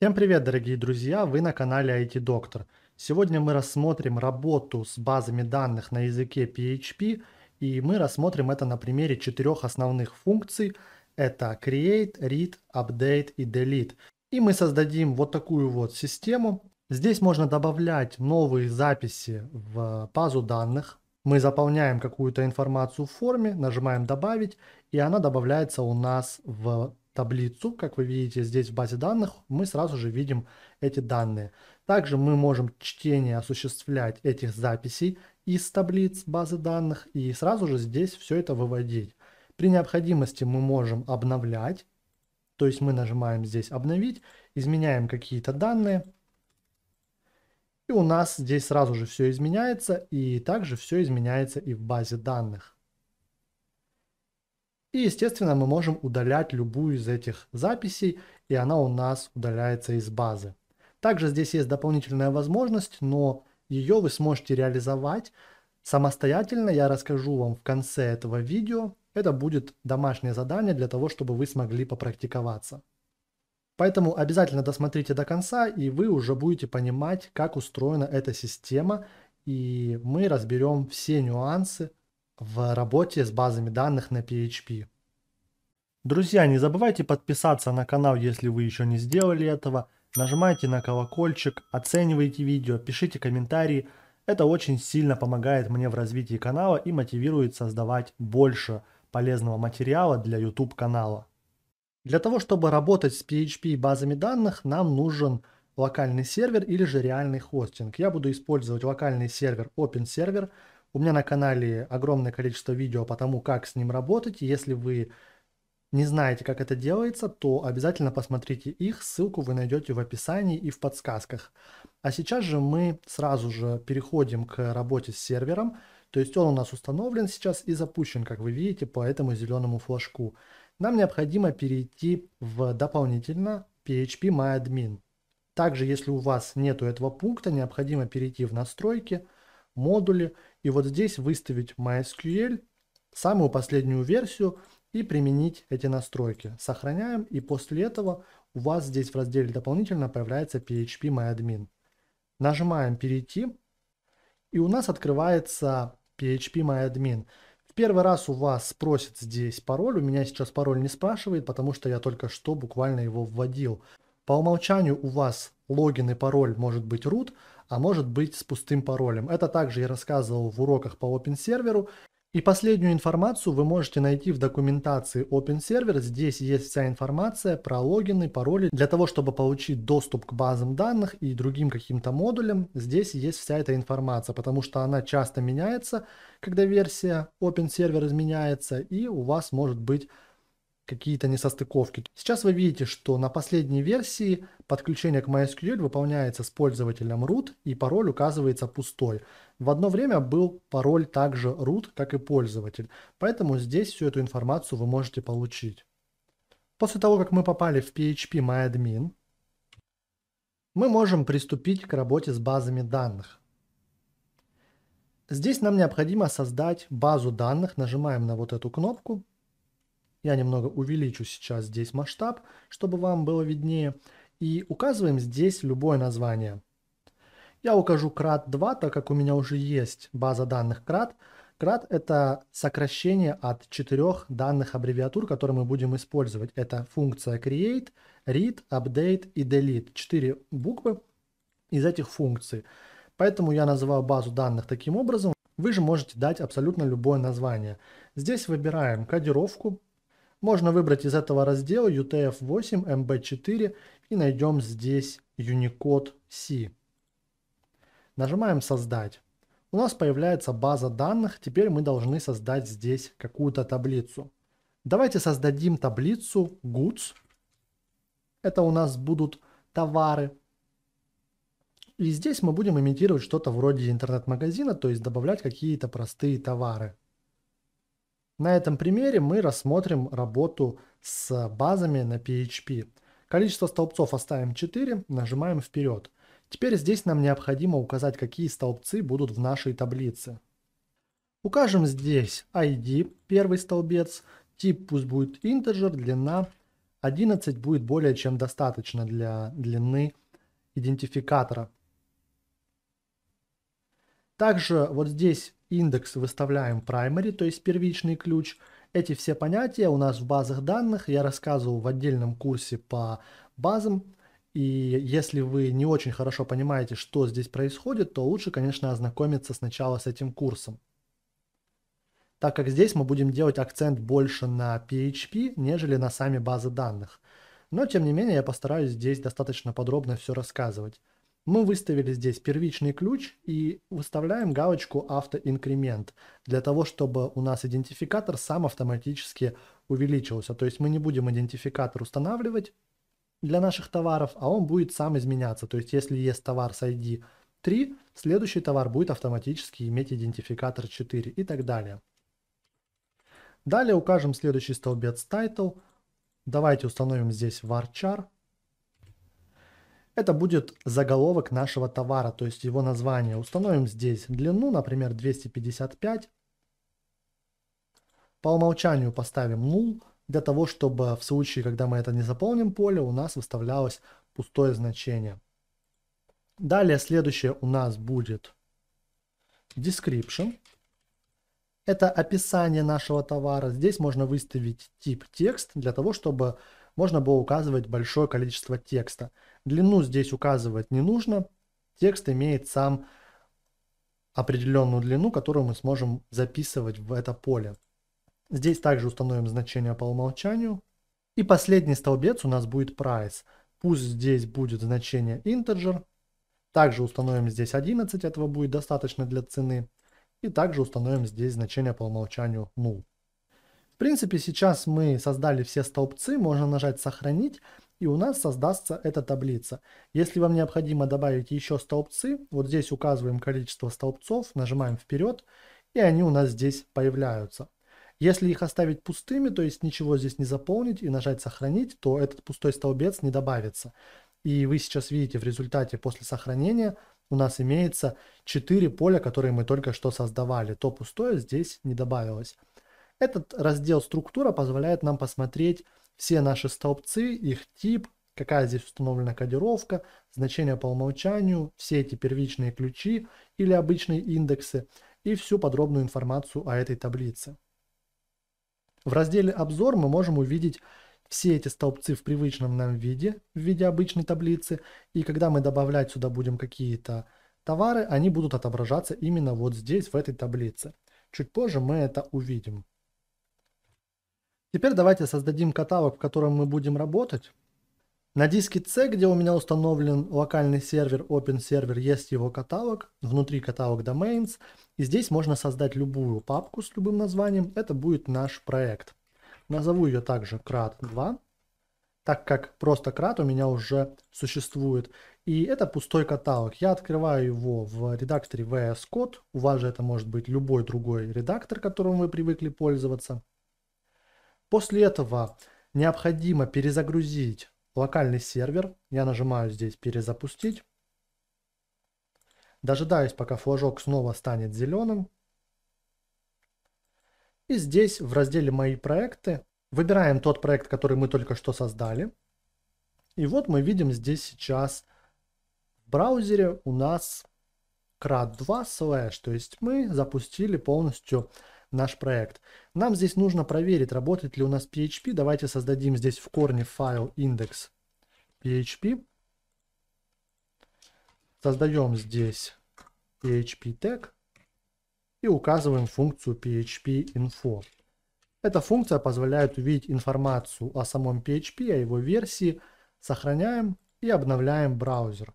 Всем привет, дорогие друзья! Вы на канале IT-доктор. Сегодня мы рассмотрим работу с базами данных на языке PHP, и мы рассмотрим это на примере четырех основных функций. Это create, read, update и delete. И мы создадим вот такую вот систему. Здесь можно добавлять новые записи в базу данных. Мы заполняем какую-то информацию в форме, нажимаем «Добавить», и она добавляется у нас в таблицу, как вы видите здесь в базе данных, мы сразу же видим эти данные. Также мы можем чтение осуществлять этих записей из таблиц базы данных и сразу же здесь все это выводить. При необходимости мы можем обновлять, то есть мы нажимаем здесь «Обновить», изменяем какие-то данные, и у нас здесь сразу же все изменяется, и также все изменяется и в базе данных. И, естественно, мы можем удалять любую из этих записей, и она у нас удаляется из базы. Также здесь есть дополнительная возможность, но ее вы сможете реализовать самостоятельно. Я расскажу вам в конце этого видео. Это будет домашнее задание для того, чтобы вы смогли попрактиковаться. Поэтому обязательно досмотрите до конца, и вы уже будете понимать, как устроена эта система, и мы разберем все нюансы в работе с базами данных на PHP. Друзья, не забывайте подписаться на канал, если вы еще не сделали этого. Нажимайте на колокольчик, оценивайте видео, пишите комментарии. Это очень сильно помогает мне в развитии канала и мотивирует создавать больше полезного материала для YouTube канала. Для того, чтобы работать с PHP и базами данных, нам нужен локальный сервер или же реальный хостинг. Я буду использовать локальный сервер OpenServer. Server у меня на канале огромное количество видео по тому, как с ним работать. Если вы не знаете, как это делается, то обязательно посмотрите их. Ссылку вы найдете в описании и в подсказках. А сейчас же мы сразу же переходим к работе с сервером. То есть он у нас установлен сейчас и запущен, как вы видите, по этому зеленому флажку. Нам необходимо перейти в дополнительно PHP MyAdmin. Также, если у вас нету этого пункта, необходимо перейти в настройки, модули и вот здесь выставить MySQL, самую последнюю версию и применить эти настройки. Сохраняем и после этого у вас здесь в разделе дополнительно появляется PHP MyAdmin. Нажимаем «Перейти» и у нас открывается PHP MyAdmin. В первый раз у вас спросит здесь пароль, у меня сейчас пароль не спрашивает, потому что я только что буквально его вводил. По умолчанию у вас логин и пароль может быть root, а может быть с пустым паролем. Это также я рассказывал в уроках по Open Server. И последнюю информацию вы можете найти в документации Open Server. Здесь есть вся информация про логины, пароли. Для того, чтобы получить доступ к базам данных и другим каким-то модулям, здесь есть вся эта информация, потому что она часто меняется, когда версия Open Server изменяется, и у вас может быть какие-то несостыковки. Сейчас вы видите, что на последней версии Подключение к MySQL выполняется с пользователем root, и пароль указывается пустой. В одно время был пароль также root, как и пользователь, поэтому здесь всю эту информацию вы можете получить. После того, как мы попали в PHP MyAdmin, мы можем приступить к работе с базами данных. Здесь нам необходимо создать базу данных. Нажимаем на вот эту кнопку. Я немного увеличу сейчас здесь масштаб, чтобы вам было виднее и указываем здесь любое название. Я укажу крат 2 так как у меня уже есть база данных крат. Крат это сокращение от четырех данных аббревиатур, которые мы будем использовать. Это функция create, read, update и delete. Четыре буквы из этих функций. Поэтому я называю базу данных таким образом. Вы же можете дать абсолютно любое название. Здесь выбираем кодировку. Можно выбрать из этого раздела UTF-8, MB4 и найдем здесь Unicode C. Нажимаем «Создать». У нас появляется база данных, теперь мы должны создать здесь какую-то таблицу. Давайте создадим таблицу goods. Это у нас будут товары. И здесь мы будем имитировать что-то вроде интернет-магазина, то есть добавлять какие-то простые товары. На этом примере мы рассмотрим работу с базами на PHP. Количество столбцов оставим 4, нажимаем вперед. Теперь здесь нам необходимо указать, какие столбцы будут в нашей таблице. Укажем здесь ID, первый столбец, тип пусть будет integer, длина 11 будет более чем достаточно для длины идентификатора. Также вот здесь индекс выставляем primary, то есть первичный ключ – эти все понятия у нас в базах данных. Я рассказывал в отдельном курсе по базам. И если вы не очень хорошо понимаете, что здесь происходит, то лучше, конечно, ознакомиться сначала с этим курсом. Так как здесь мы будем делать акцент больше на PHP, нежели на сами базы данных. Но, тем не менее, я постараюсь здесь достаточно подробно все рассказывать мы выставили здесь первичный ключ и выставляем галочку автоинкремент для того, чтобы у нас идентификатор сам автоматически увеличился. То есть мы не будем идентификатор устанавливать для наших товаров, а он будет сам изменяться. То есть если есть товар с ID 3, следующий товар будет автоматически иметь идентификатор 4 и так далее. Далее укажем следующий столбец title. Давайте установим здесь varchar это будет заголовок нашего товара, то есть его название. Установим здесь длину, например, 255. По умолчанию поставим null, для того, чтобы в случае, когда мы это не заполним поле, у нас выставлялось пустое значение. Далее следующее у нас будет description. Это описание нашего товара. Здесь можно выставить тип текст для того, чтобы можно было указывать большое количество текста. Длину здесь указывать не нужно. Текст имеет сам определенную длину, которую мы сможем записывать в это поле. Здесь также установим значение по умолчанию. И последний столбец у нас будет price. Пусть здесь будет значение integer. Также установим здесь 11, этого будет достаточно для цены. И также установим здесь значение по умолчанию null. В принципе, сейчас мы создали все столбцы, можно нажать «Сохранить», и у нас создастся эта таблица. Если вам необходимо добавить еще столбцы, вот здесь указываем количество столбцов, нажимаем вперед, и они у нас здесь появляются. Если их оставить пустыми, то есть ничего здесь не заполнить и нажать «Сохранить», то этот пустой столбец не добавится. И вы сейчас видите в результате после сохранения у нас имеется 4 поля, которые мы только что создавали. То пустое здесь не добавилось. Этот раздел «Структура» позволяет нам посмотреть, все наши столбцы, их тип, какая здесь установлена кодировка, значение по умолчанию, все эти первичные ключи или обычные индексы и всю подробную информацию о этой таблице. В разделе «Обзор» мы можем увидеть все эти столбцы в привычном нам виде, в виде обычной таблицы, и когда мы добавлять сюда будем какие-то товары, они будут отображаться именно вот здесь, в этой таблице. Чуть позже мы это увидим. Теперь давайте создадим каталог, в котором мы будем работать. На диске C, где у меня установлен локальный сервер Open Server, есть его каталог, внутри каталог Domains, и здесь можно создать любую папку с любым названием, это будет наш проект. Назову ее также крат 2 так как просто крат у меня уже существует, и это пустой каталог. Я открываю его в редакторе VS Code, у вас же это может быть любой другой редактор, которым вы привыкли пользоваться. После этого необходимо перезагрузить локальный сервер. Я нажимаю здесь «Перезапустить». Дожидаюсь, пока флажок снова станет зеленым. И здесь в разделе «Мои проекты» выбираем тот проект, который мы только что создали. И вот мы видим здесь сейчас в браузере у нас CRAD2 слэш, то есть мы запустили полностью наш проект. Нам здесь нужно проверить, работает ли у нас PHP. Давайте создадим здесь в корне файл index.php. Создаем здесь PHP tag и указываем функцию PHP info. Эта функция позволяет увидеть информацию о самом PHP, о его версии. Сохраняем и обновляем браузер.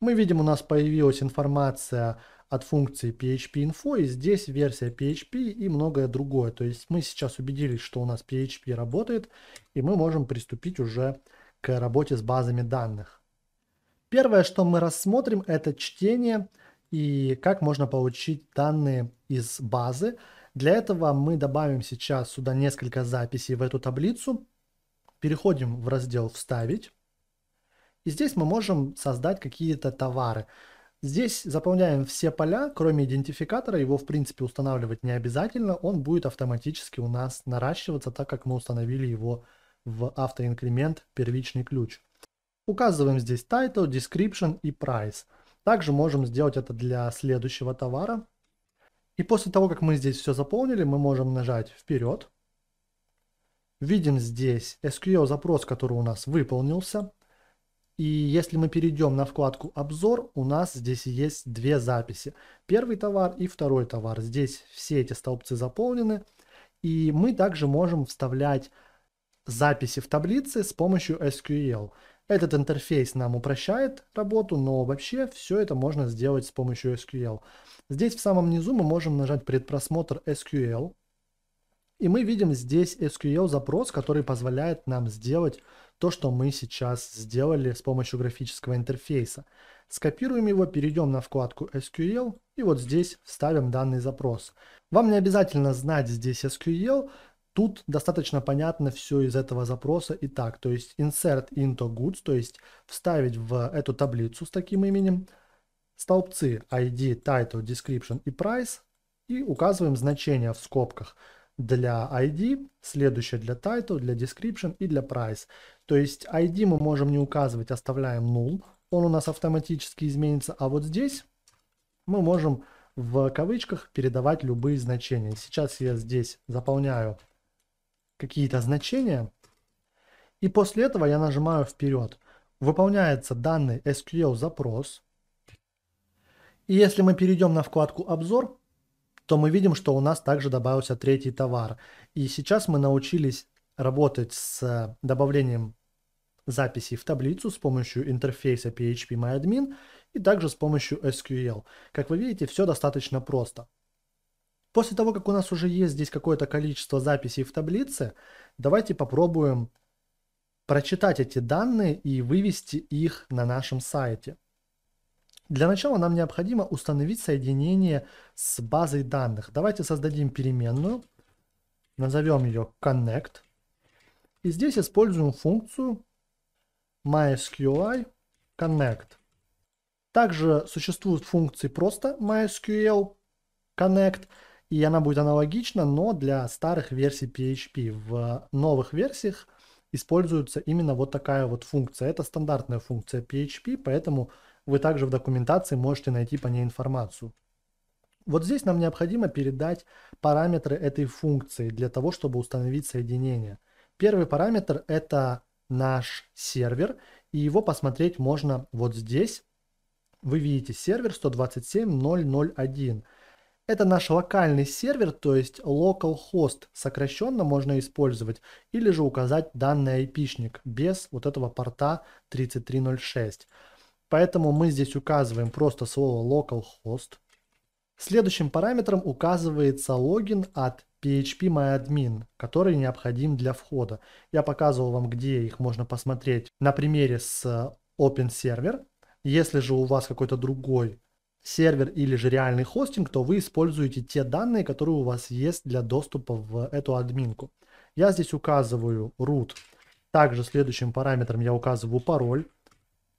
Мы видим, у нас появилась информация от функции php-info, и здесь версия PHP и многое другое. То есть мы сейчас убедились, что у нас PHP работает, и мы можем приступить уже к работе с базами данных. Первое, что мы рассмотрим, это чтение и как можно получить данные из базы. Для этого мы добавим сейчас сюда несколько записей в эту таблицу. Переходим в раздел «Вставить». И здесь мы можем создать какие-то товары. Здесь заполняем все поля, кроме идентификатора, его в принципе устанавливать не обязательно, он будет автоматически у нас наращиваться, так как мы установили его в автоинкремент первичный ключ. Указываем здесь title, description и price. Также можем сделать это для следующего товара. И после того, как мы здесь все заполнили, мы можем нажать вперед. Видим здесь SQL запрос, который у нас выполнился. И если мы перейдем на вкладку «Обзор», у нас здесь есть две записи. Первый товар и второй товар. Здесь все эти столбцы заполнены. И мы также можем вставлять записи в таблицы с помощью SQL. Этот интерфейс нам упрощает работу, но вообще все это можно сделать с помощью SQL. Здесь в самом низу мы можем нажать «Предпросмотр SQL», и мы видим здесь SQL запрос, который позволяет нам сделать то, что мы сейчас сделали с помощью графического интерфейса. Скопируем его, перейдем на вкладку SQL и вот здесь вставим данный запрос. Вам не обязательно знать здесь SQL, тут достаточно понятно все из этого запроса и так. То есть insert into goods, то есть вставить в эту таблицу с таким именем столбцы ID, title, description и price и указываем значение в скобках – для ID, следующее для title, для description и для price. То есть ID мы можем не указывать, оставляем null, он у нас автоматически изменится, а вот здесь мы можем в кавычках передавать любые значения. Сейчас я здесь заполняю какие-то значения, и после этого я нажимаю вперед. Выполняется данный SQL запрос. И если мы перейдем на вкладку «Обзор», то мы видим, что у нас также добавился третий товар. И сейчас мы научились работать с добавлением записей в таблицу с помощью интерфейса phpMyAdmin и также с помощью SQL. Как вы видите, все достаточно просто. После того, как у нас уже есть здесь какое-то количество записей в таблице, давайте попробуем прочитать эти данные и вывести их на нашем сайте. Для начала нам необходимо установить соединение с базой данных. Давайте создадим переменную, назовем ее connect. И здесь используем функцию mysqli connect. Также существуют функции просто mysql connect, и она будет аналогична, но для старых версий PHP. В новых версиях используется именно вот такая вот функция. Это стандартная функция PHP, поэтому вы также в документации можете найти по ней информацию. Вот здесь нам необходимо передать параметры этой функции для того, чтобы установить соединение. Первый параметр – это наш сервер, и его посмотреть можно вот здесь. Вы видите сервер 127.0.0.1. Это наш локальный сервер, то есть localhost, сокращенно можно использовать, или же указать данный ip айпишник без вот этого порта 3306. Поэтому мы здесь указываем просто слово localhost. Следующим параметром указывается логин от phpMyAdmin, который необходим для входа. Я показывал вам, где их можно посмотреть на примере с э, open server Если же у вас какой-то другой сервер или же реальный хостинг, то вы используете те данные, которые у вас есть для доступа в эту админку. Я здесь указываю root. Также следующим параметром я указываю пароль.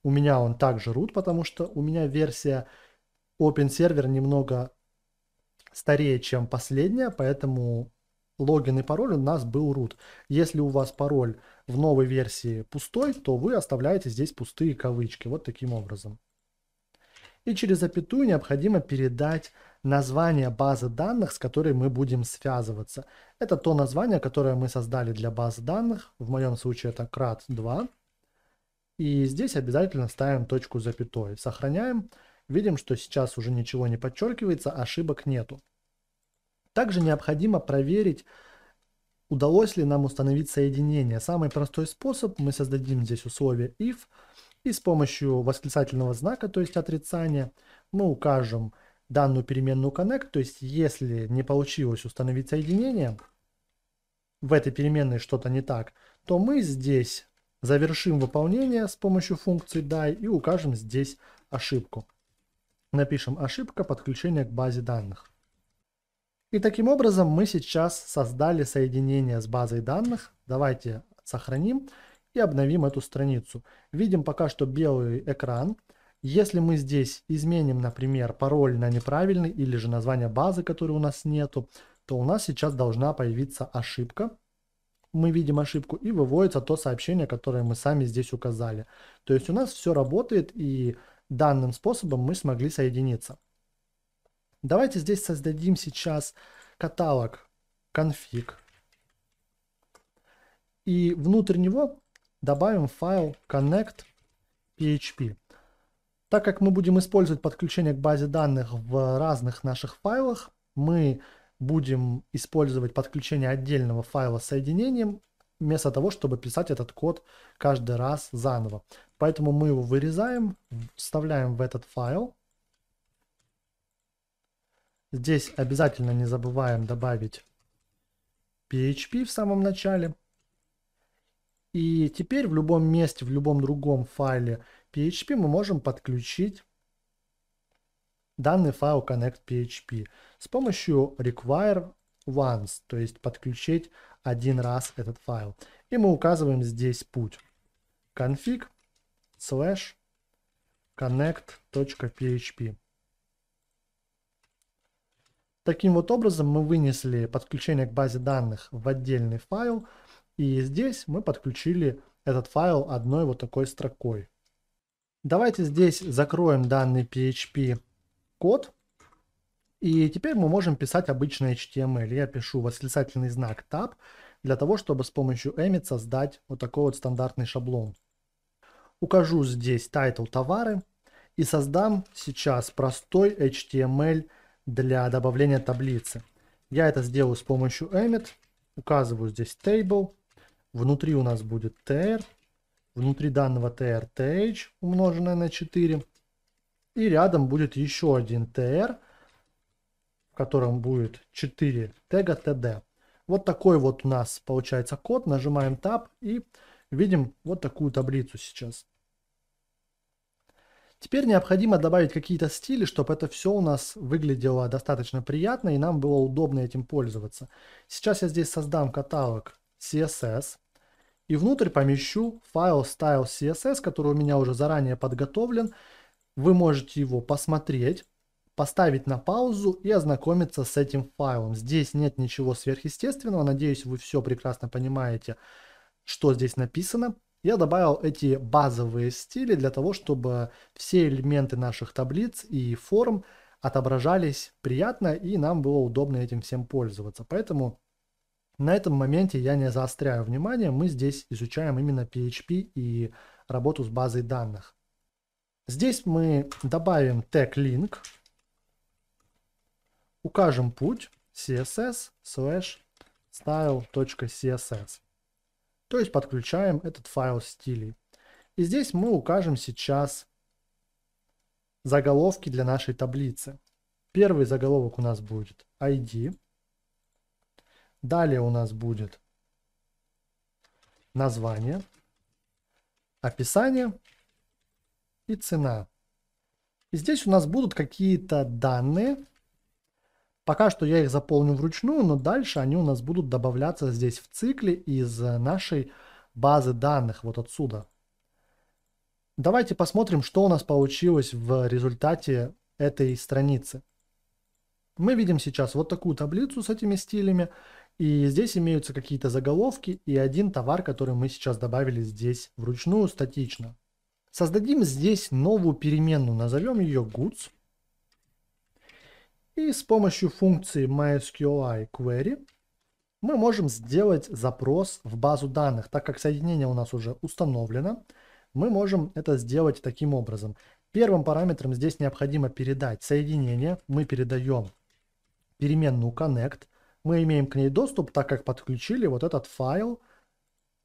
У меня он также root, потому что у меня версия Open Server немного старее, чем последняя, поэтому логин и пароль у нас был root. Если у вас пароль в новой версии пустой, то вы оставляете здесь пустые кавычки, вот таким образом. И через запятую необходимо передать название базы данных, с которой мы будем связываться. Это то название, которое мы создали для базы данных, в моем случае это крат 2. И здесь обязательно ставим точку запятой. Сохраняем. Видим, что сейчас уже ничего не подчеркивается, ошибок нету. Также необходимо проверить, удалось ли нам установить соединение. Самый простой способ, мы создадим здесь условие if, и с помощью восклицательного знака, то есть отрицания, мы укажем данную переменную connect, то есть если не получилось установить соединение, в этой переменной что-то не так, то мы здесь Завершим выполнение с помощью функции die и укажем здесь ошибку. Напишем ошибка подключения к базе данных. И таким образом мы сейчас создали соединение с базой данных. Давайте сохраним и обновим эту страницу. Видим пока что белый экран. Если мы здесь изменим, например, пароль на неправильный или же название базы, которой у нас нету, то у нас сейчас должна появиться ошибка, мы видим ошибку, и выводится то сообщение, которое мы сами здесь указали. То есть у нас все работает, и данным способом мы смогли соединиться. Давайте здесь создадим сейчас каталог config. И внутрь него добавим файл connect.php. Так как мы будем использовать подключение к базе данных в разных наших файлах, мы будем использовать подключение отдельного файла с соединением, вместо того, чтобы писать этот код каждый раз заново. Поэтому мы его вырезаем, вставляем в этот файл. Здесь обязательно не забываем добавить PHP в самом начале. И теперь в любом месте, в любом другом файле PHP мы можем подключить данный файл connect.php с помощью require once, то есть подключить один раз этот файл. И мы указываем здесь путь config slash connect.php. Таким вот образом мы вынесли подключение к базе данных в отдельный файл, и здесь мы подключили этот файл одной вот такой строкой. Давайте здесь закроем данный PHP код, и теперь мы можем писать обычный HTML. Я пишу восклицательный знак tab для того, чтобы с помощью emit создать вот такой вот стандартный шаблон. Укажу здесь title товары и создам сейчас простой HTML для добавления таблицы. Я это сделаю с помощью emit. Указываю здесь table. Внутри у нас будет tr. Внутри данного tr th умноженное на 4. И рядом будет еще один TR, в котором будет 4 тега TD. Вот такой вот у нас получается код. Нажимаем Tab и видим вот такую таблицу сейчас. Теперь необходимо добавить какие-то стили, чтобы это все у нас выглядело достаточно приятно и нам было удобно этим пользоваться. Сейчас я здесь создам каталог CSS и внутрь помещу файл style.css, который у меня уже заранее подготовлен. Вы можете его посмотреть, поставить на паузу и ознакомиться с этим файлом. Здесь нет ничего сверхъестественного. Надеюсь, вы все прекрасно понимаете, что здесь написано. Я добавил эти базовые стили для того, чтобы все элементы наших таблиц и форм отображались приятно и нам было удобно этим всем пользоваться. Поэтому на этом моменте я не заостряю внимание, мы здесь изучаем именно PHP и работу с базой данных. Здесь мы добавим тег link, укажем путь css slash style.css. То есть подключаем этот файл стилей. И здесь мы укажем сейчас заголовки для нашей таблицы. Первый заголовок у нас будет ID. Далее у нас будет название, описание и цена. И здесь у нас будут какие-то данные. Пока что я их заполню вручную, но дальше они у нас будут добавляться здесь в цикле из э, нашей базы данных, вот отсюда. Давайте посмотрим, что у нас получилось в результате этой страницы. Мы видим сейчас вот такую таблицу с этими стилями, и здесь имеются какие-то заголовки и один товар, который мы сейчас добавили здесь вручную статично. Создадим здесь новую переменную, назовем ее goods. И с помощью функции mysqli query мы можем сделать запрос в базу данных. Так как соединение у нас уже установлено, мы можем это сделать таким образом. Первым параметром здесь необходимо передать соединение. Мы передаем переменную connect. Мы имеем к ней доступ, так как подключили вот этот файл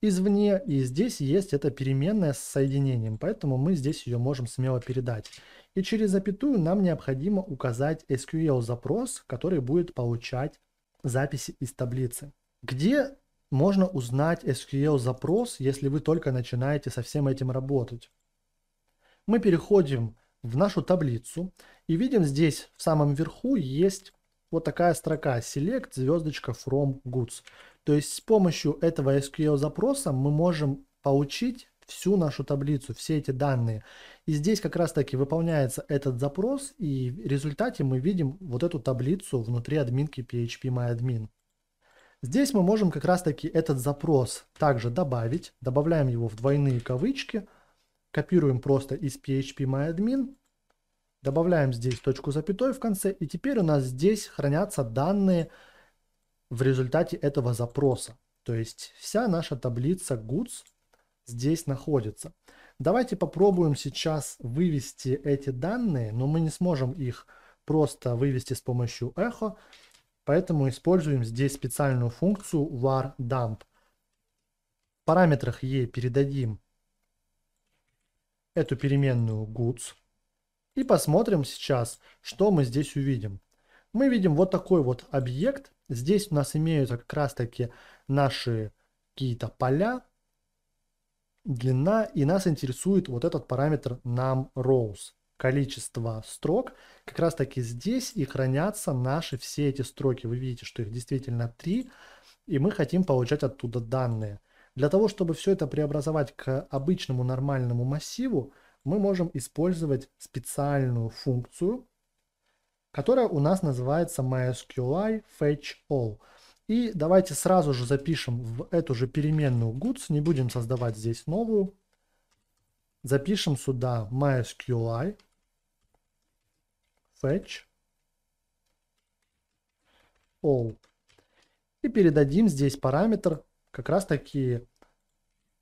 извне, и здесь есть эта переменная с соединением, поэтому мы здесь ее можем смело передать. И через запятую нам необходимо указать SQL-запрос, который будет получать записи из таблицы. Где можно узнать SQL-запрос, если вы только начинаете со всем этим работать? Мы переходим в нашу таблицу и видим здесь в самом верху есть вот такая строка select звездочка from goods. То есть с помощью этого SQL запроса мы можем получить всю нашу таблицу, все эти данные. И здесь как раз таки выполняется этот запрос, и в результате мы видим вот эту таблицу внутри админки PHP MyAdmin. Здесь мы можем как раз таки этот запрос также добавить. Добавляем его в двойные кавычки, копируем просто из PHP MyAdmin Добавляем здесь точку запятой в конце, и теперь у нас здесь хранятся данные в результате этого запроса. То есть вся наша таблица goods здесь находится. Давайте попробуем сейчас вывести эти данные, но мы не сможем их просто вывести с помощью echo, поэтому используем здесь специальную функцию var dump. В параметрах ей передадим эту переменную goods, и посмотрим сейчас, что мы здесь увидим. Мы видим вот такой вот объект. Здесь у нас имеются как раз таки наши какие-то поля, длина, и нас интересует вот этот параметр нам rows количество строк. Как раз таки здесь и хранятся наши все эти строки. Вы видите, что их действительно три, и мы хотим получать оттуда данные. Для того, чтобы все это преобразовать к обычному нормальному массиву, мы можем использовать специальную функцию, которая у нас называется MySQL fetch all. И давайте сразу же запишем в эту же переменную goods, не будем создавать здесь новую. Запишем сюда MySQL fetch all. И передадим здесь параметр, как раз таки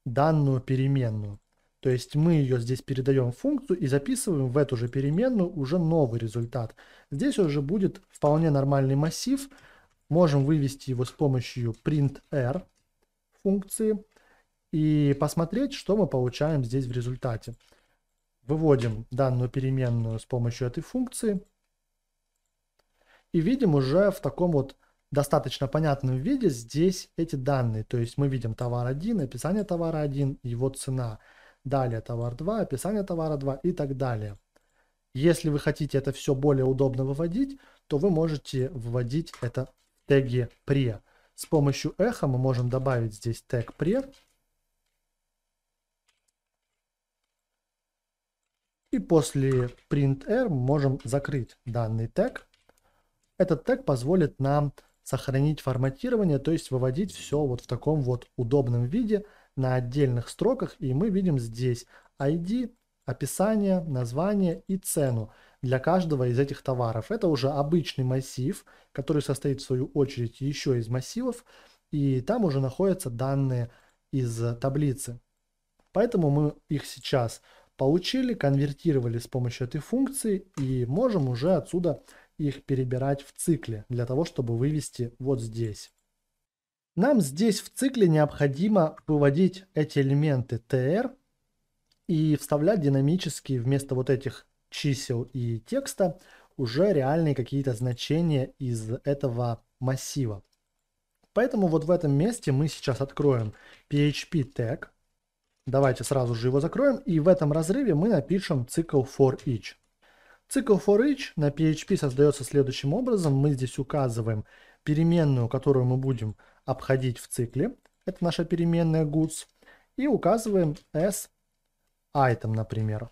данную переменную. То есть мы ее здесь передаем в функцию и записываем в эту же переменную уже новый результат. Здесь уже будет вполне нормальный массив. Можем вывести его с помощью printr функции и посмотреть, что мы получаем здесь в результате. Выводим данную переменную с помощью этой функции и видим уже в таком вот достаточно понятном виде здесь эти данные. То есть мы видим товар 1, описание товара 1, его цена – далее товар 2, описание товара 2 и так далее. Если вы хотите это все более удобно выводить, то вы можете выводить это в теге pre. С помощью эхо мы можем добавить здесь тег pre. И после printr можем закрыть данный тег. Этот тег позволит нам сохранить форматирование, то есть выводить все вот в таком вот удобном виде – на отдельных строках, и мы видим здесь ID, описание, название и цену для каждого из этих товаров. Это уже обычный массив, который состоит в свою очередь еще из массивов, и там уже находятся данные из таблицы. Поэтому мы их сейчас получили, конвертировали с помощью этой функции и можем уже отсюда их перебирать в цикле для того, чтобы вывести вот здесь. Нам здесь в цикле необходимо выводить эти элементы tr и вставлять динамически вместо вот этих чисел и текста уже реальные какие-то значения из этого массива. Поэтому вот в этом месте мы сейчас откроем PHP tag. Давайте сразу же его закроем. И в этом разрыве мы напишем цикл for each. Цикл for each на PHP создается следующим образом. Мы здесь указываем переменную, которую мы будем обходить в цикле. Это наша переменная goods. И указываем s item, например.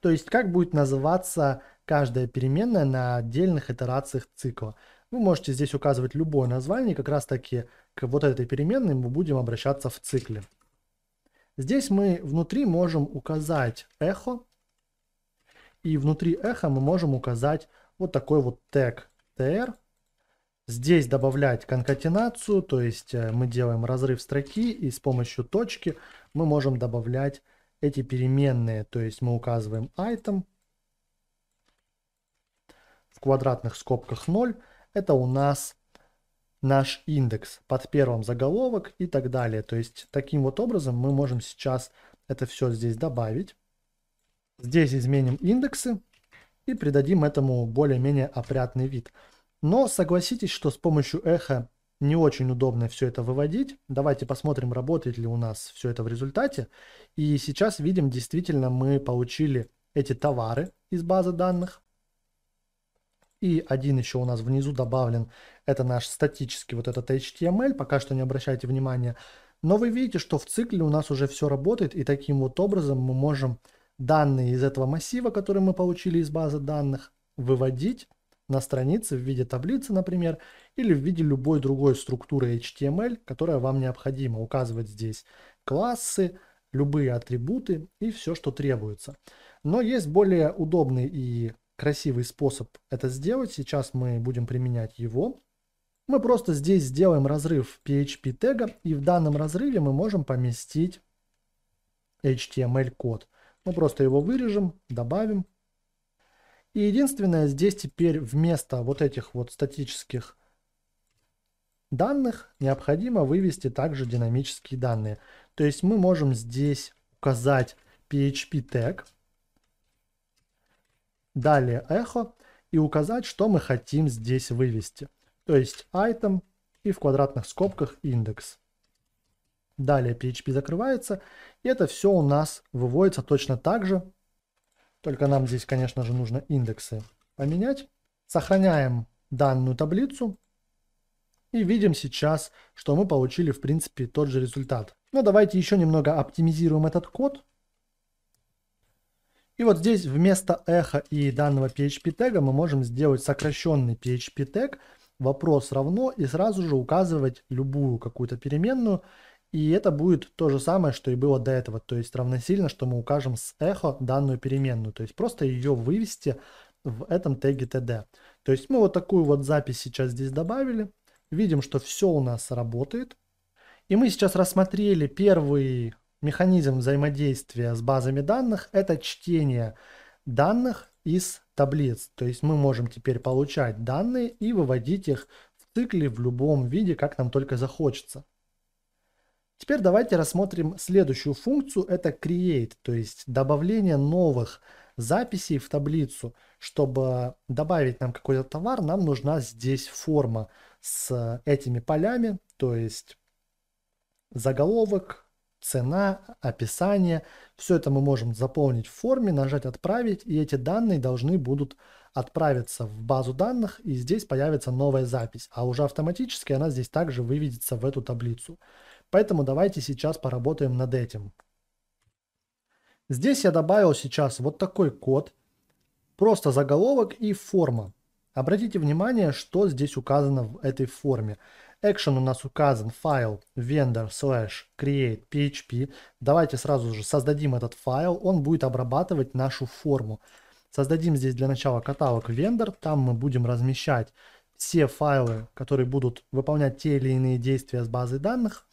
То есть как будет называться каждая переменная на отдельных итерациях цикла. Вы можете здесь указывать любое название, как раз таки к вот этой переменной мы будем обращаться в цикле. Здесь мы внутри можем указать эхо, и внутри эхо мы можем указать вот такой вот тег tr, Здесь добавлять конкатенацию, то есть э, мы делаем разрыв строки и с помощью точки мы можем добавлять эти переменные. То есть мы указываем item в квадратных скобках 0. Это у нас наш индекс под первым заголовок и так далее. То есть таким вот образом мы можем сейчас это все здесь добавить. Здесь изменим индексы и придадим этому более-менее опрятный вид. Но согласитесь, что с помощью эхо не очень удобно все это выводить. Давайте посмотрим, работает ли у нас все это в результате. И сейчас видим, действительно мы получили эти товары из базы данных. И один еще у нас внизу добавлен, это наш статический вот этот HTML, пока что не обращайте внимания. Но вы видите, что в цикле у нас уже все работает, и таким вот образом мы можем данные из этого массива, который мы получили из базы данных, выводить на странице в виде таблицы, например, или в виде любой другой структуры HTML, которая вам необходима. Указывать здесь классы, любые атрибуты и все, что требуется. Но есть более удобный и красивый способ это сделать. Сейчас мы будем применять его. Мы просто здесь сделаем разрыв PHP тега, и в данном разрыве мы можем поместить HTML-код. Мы просто его вырежем, добавим, и единственное, здесь теперь вместо вот этих вот статических данных необходимо вывести также динамические данные. То есть мы можем здесь указать PHP тег, далее эхо и указать, что мы хотим здесь вывести. То есть item и в квадратных скобках индекс. Далее PHP закрывается. И это все у нас выводится точно так же, только нам здесь, конечно же, нужно индексы поменять. Сохраняем данную таблицу. И видим сейчас, что мы получили, в принципе, тот же результат. Но давайте еще немного оптимизируем этот код. И вот здесь вместо эхо и данного PHP тега мы можем сделать сокращенный PHP тег, вопрос равно и сразу же указывать любую какую-то переменную и это будет то же самое, что и было до этого. То есть равносильно, что мы укажем с эхо данную переменную. То есть просто ее вывести в этом теге td. То есть мы вот такую вот запись сейчас здесь добавили. Видим, что все у нас работает. И мы сейчас рассмотрели первый механизм взаимодействия с базами данных. Это чтение данных из таблиц. То есть мы можем теперь получать данные и выводить их в цикле в любом виде, как нам только захочется. Теперь давайте рассмотрим следующую функцию, это create, то есть добавление новых записей в таблицу. Чтобы добавить нам какой-то товар, нам нужна здесь форма с этими полями, то есть заголовок, цена, описание. Все это мы можем заполнить в форме, нажать «Отправить», и эти данные должны будут отправиться в базу данных, и здесь появится новая запись, а уже автоматически она здесь также выведется в эту таблицу. Поэтому давайте сейчас поработаем над этим. Здесь я добавил сейчас вот такой код, просто заголовок и форма. Обратите внимание, что здесь указано в этой форме. Action у нас указан файл vendor slash create php. Давайте сразу же создадим этот файл, он будет обрабатывать нашу форму. Создадим здесь для начала каталог vendor, там мы будем размещать все файлы, которые будут выполнять те или иные действия с базой данных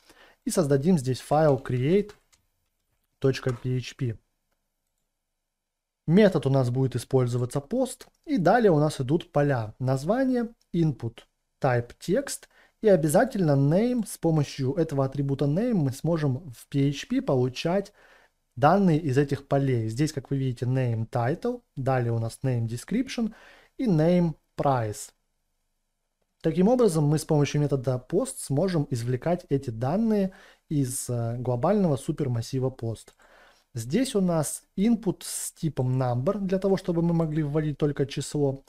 и создадим здесь файл create.php. Метод у нас будет использоваться post и далее у нас идут поля название, input, type, текст, и обязательно name, с помощью этого атрибута name мы сможем в PHP получать данные из этих полей. Здесь, как вы видите, name title, далее у нас name description и name price. Таким образом, мы с помощью метода post сможем извлекать эти данные из э, глобального супермассива post. Здесь у нас input с типом number, для того, чтобы мы могли вводить только число,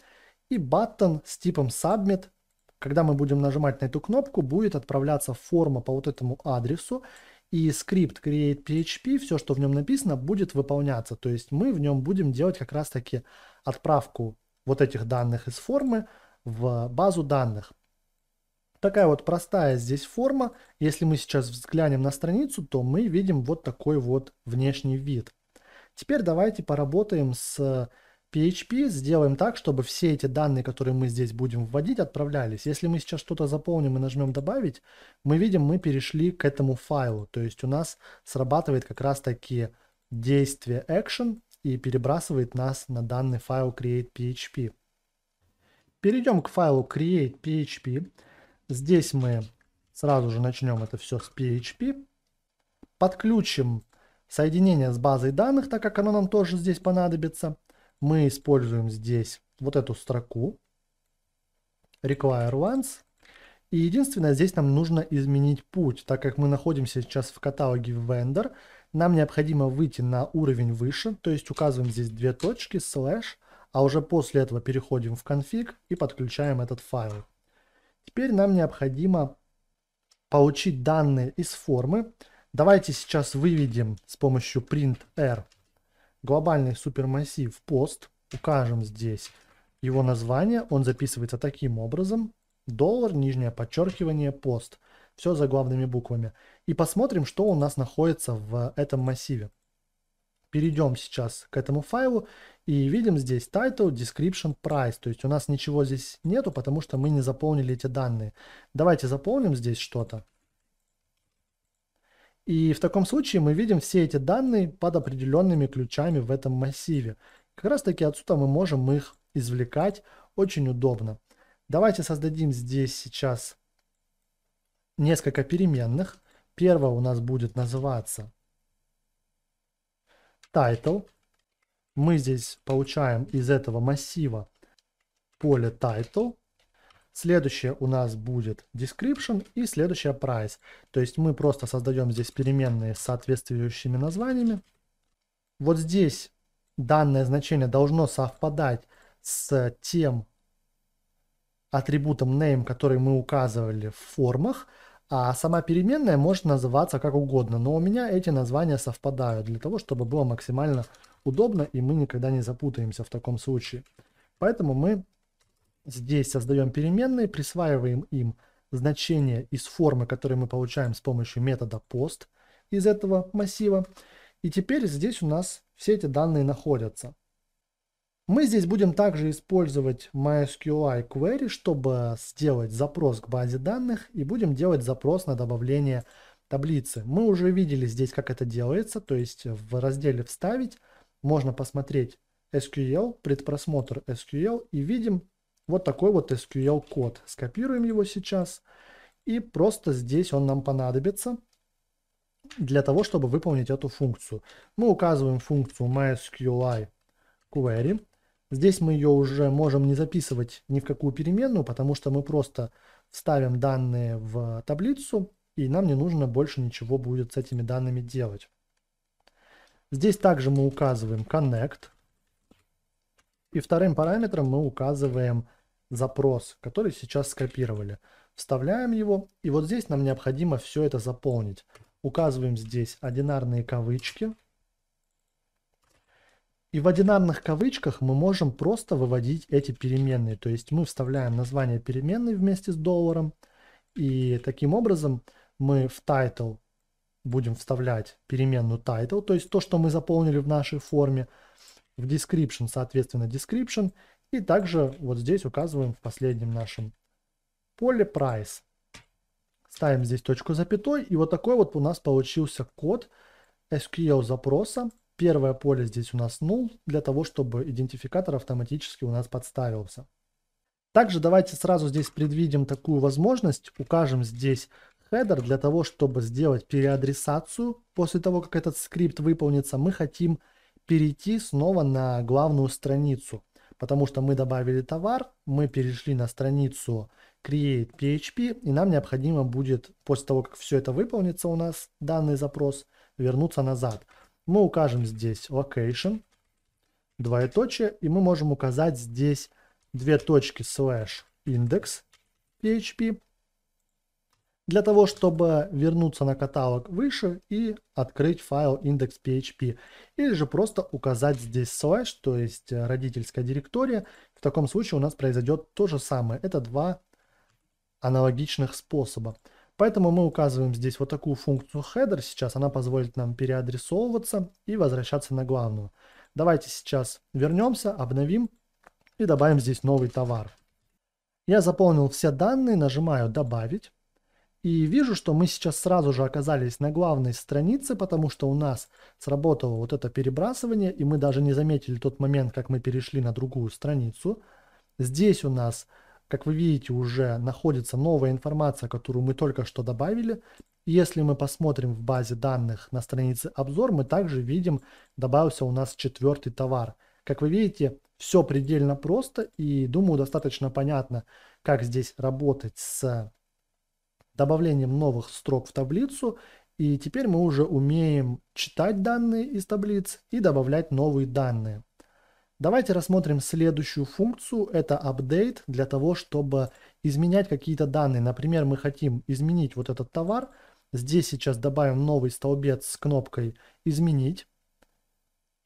и button с типом submit. Когда мы будем нажимать на эту кнопку, будет отправляться форма по вот этому адресу, и скрипт create.php, все, что в нем написано, будет выполняться. То есть мы в нем будем делать как раз-таки отправку вот этих данных из формы, в базу данных. Такая вот простая здесь форма. Если мы сейчас взглянем на страницу, то мы видим вот такой вот внешний вид. Теперь давайте поработаем с PHP, сделаем так, чтобы все эти данные, которые мы здесь будем вводить, отправлялись. Если мы сейчас что-то заполним и нажмем «Добавить», мы видим, мы перешли к этому файлу. То есть у нас срабатывает как раз-таки действие action и перебрасывает нас на данный файл create.php. Перейдем к файлу create.php. Здесь мы сразу же начнем это все с PHP. Подключим соединение с базой данных, так как оно нам тоже здесь понадобится. Мы используем здесь вот эту строку require once. И единственное, здесь нам нужно изменить путь, так как мы находимся сейчас в каталоге vendor. Нам необходимо выйти на уровень выше, то есть указываем здесь две точки, слэш, а уже после этого переходим в конфиг и подключаем этот файл. Теперь нам необходимо получить данные из формы. Давайте сейчас выведем с помощью printr глобальный супермассив пост, укажем здесь его название, он записывается таким образом, доллар, нижнее подчеркивание, пост, все за главными буквами. И посмотрим, что у нас находится в этом массиве перейдем сейчас к этому файлу и видим здесь title, description, price. То есть у нас ничего здесь нету, потому что мы не заполнили эти данные. Давайте заполним здесь что-то. И в таком случае мы видим все эти данные под определенными ключами в этом массиве. Как раз таки отсюда мы можем их извлекать очень удобно. Давайте создадим здесь сейчас несколько переменных. Первое у нас будет называться title. Мы здесь получаем из этого массива поле title. Следующее у нас будет description и следующее price. То есть мы просто создаем здесь переменные с соответствующими названиями. Вот здесь данное значение должно совпадать с тем атрибутом name, который мы указывали в формах. А сама переменная может называться как угодно, но у меня эти названия совпадают для того, чтобы было максимально удобно и мы никогда не запутаемся в таком случае. Поэтому мы здесь создаем переменные, присваиваем им значение из формы, которые мы получаем с помощью метода post из этого массива. И теперь здесь у нас все эти данные находятся. Мы здесь будем также использовать MySQL query, чтобы сделать запрос к базе данных и будем делать запрос на добавление таблицы. Мы уже видели здесь, как это делается, то есть в разделе «Вставить» можно посмотреть SQL, предпросмотр SQL и видим вот такой вот SQL код. Скопируем его сейчас и просто здесь он нам понадобится для того, чтобы выполнить эту функцию. Мы указываем функцию MySQL query. Здесь мы ее уже можем не записывать ни в какую переменную, потому что мы просто вставим данные в таблицу, и нам не нужно больше ничего будет с этими данными делать. Здесь также мы указываем connect, и вторым параметром мы указываем запрос, который сейчас скопировали. Вставляем его, и вот здесь нам необходимо все это заполнить. Указываем здесь одинарные кавычки – и в одинарных кавычках мы можем просто выводить эти переменные. То есть мы вставляем название переменной вместе с долларом. И таким образом мы в title будем вставлять переменную title, то есть то, что мы заполнили в нашей форме, в description, соответственно, description. И также вот здесь указываем в последнем нашем поле price. Ставим здесь точку запятой. И вот такой вот у нас получился код SQL запроса Первое поле здесь у нас null, для того, чтобы идентификатор автоматически у нас подставился. Также давайте сразу здесь предвидим такую возможность, укажем здесь header для того, чтобы сделать переадресацию. После того, как этот скрипт выполнится, мы хотим перейти снова на главную страницу, потому что мы добавили товар, мы перешли на страницу create PHP, и нам необходимо будет после того, как все это выполнится у нас, данный запрос, вернуться назад. Мы укажем здесь location, двоеточие, и мы можем указать здесь две точки slash index PHP для того, чтобы вернуться на каталог выше и открыть файл index.php. Или же просто указать здесь слэш, то есть э, родительская директория. В таком случае у нас произойдет то же самое. Это два аналогичных способа. Поэтому мы указываем здесь вот такую функцию header. Сейчас она позволит нам переадресовываться и возвращаться на главную. Давайте сейчас вернемся, обновим и добавим здесь новый товар. Я заполнил все данные, нажимаю «Добавить». И вижу, что мы сейчас сразу же оказались на главной странице, потому что у нас сработало вот это перебрасывание, и мы даже не заметили тот момент, как мы перешли на другую страницу. Здесь у нас как вы видите, уже находится новая информация, которую мы только что добавили. Если мы посмотрим в базе данных на странице обзор, мы также видим, добавился у нас четвертый товар. Как вы видите, все предельно просто и, думаю, достаточно понятно, как здесь работать с добавлением новых строк в таблицу. И теперь мы уже умеем читать данные из таблиц и добавлять новые данные. Давайте рассмотрим следующую функцию, это update, для того, чтобы изменять какие-то данные. Например, мы хотим изменить вот этот товар. Здесь сейчас добавим новый столбец с кнопкой «Изменить».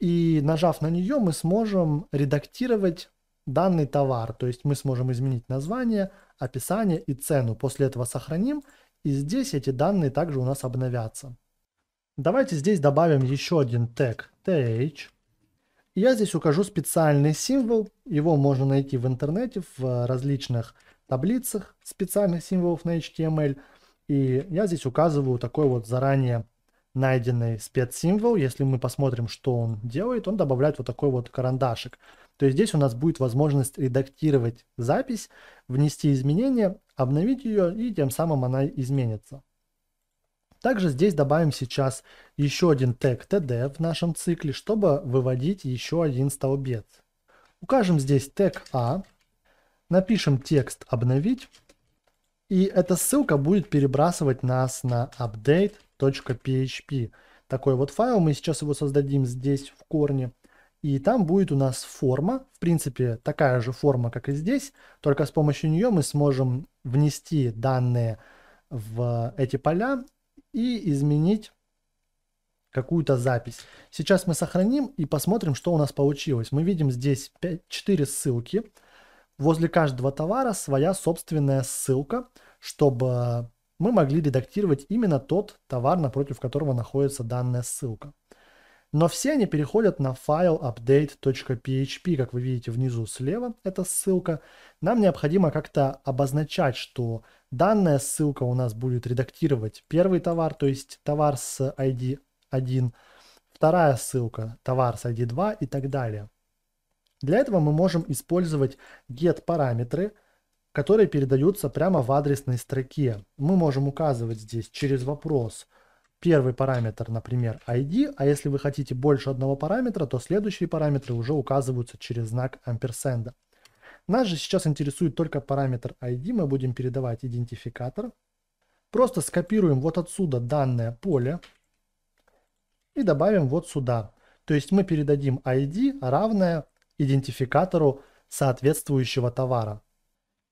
И нажав на нее, мы сможем редактировать данный товар. То есть мы сможем изменить название, описание и цену. После этого сохраним, и здесь эти данные также у нас обновятся. Давайте здесь добавим еще один тег «th». Я здесь укажу специальный символ, его можно найти в интернете, в э, различных таблицах специальных символов на HTML. И я здесь указываю такой вот заранее найденный спецсимвол. Если мы посмотрим, что он делает, он добавляет вот такой вот карандашик. То есть здесь у нас будет возможность редактировать запись, внести изменения, обновить ее, и тем самым она изменится. Также здесь добавим сейчас еще один тег td в нашем цикле, чтобы выводить еще один столбец. Укажем здесь тег а, напишем текст «обновить», и эта ссылка будет перебрасывать нас на update.php. Такой вот файл, мы сейчас его создадим здесь в корне. И там будет у нас форма, в принципе, такая же форма, как и здесь, только с помощью нее мы сможем внести данные в эти поля и изменить какую-то запись. Сейчас мы сохраним и посмотрим, что у нас получилось. Мы видим здесь 5, 4 ссылки. Возле каждого товара своя собственная ссылка, чтобы мы могли редактировать именно тот товар, напротив которого находится данная ссылка. Но все они переходят на файл update.php, как вы видите внизу слева, это ссылка. Нам необходимо как-то обозначать, что данная ссылка у нас будет редактировать первый товар, то есть товар с ID 1, вторая ссылка, товар с ID 2 и так далее. Для этого мы можем использовать get параметры, которые передаются прямо в адресной строке. Мы можем указывать здесь через вопрос – первый параметр, например, ID, а если вы хотите больше одного параметра, то следующие параметры уже указываются через знак амперсенда. Нас же сейчас интересует только параметр ID, мы будем передавать идентификатор. Просто скопируем вот отсюда данное поле и добавим вот сюда. То есть мы передадим ID равное идентификатору соответствующего товара.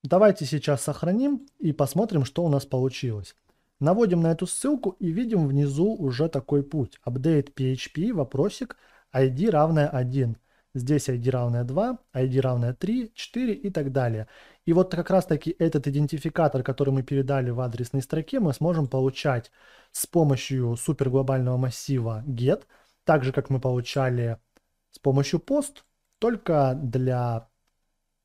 Давайте сейчас сохраним и посмотрим, что у нас получилось. Наводим на эту ссылку и видим внизу уже такой путь. Update PHP, вопросик, ID равное 1. Здесь ID равное 2, ID равное 3, 4 и так далее. И вот как раз таки этот идентификатор, который мы передали в адресной строке, мы сможем получать с помощью суперглобального массива get, так же как мы получали с помощью post, только для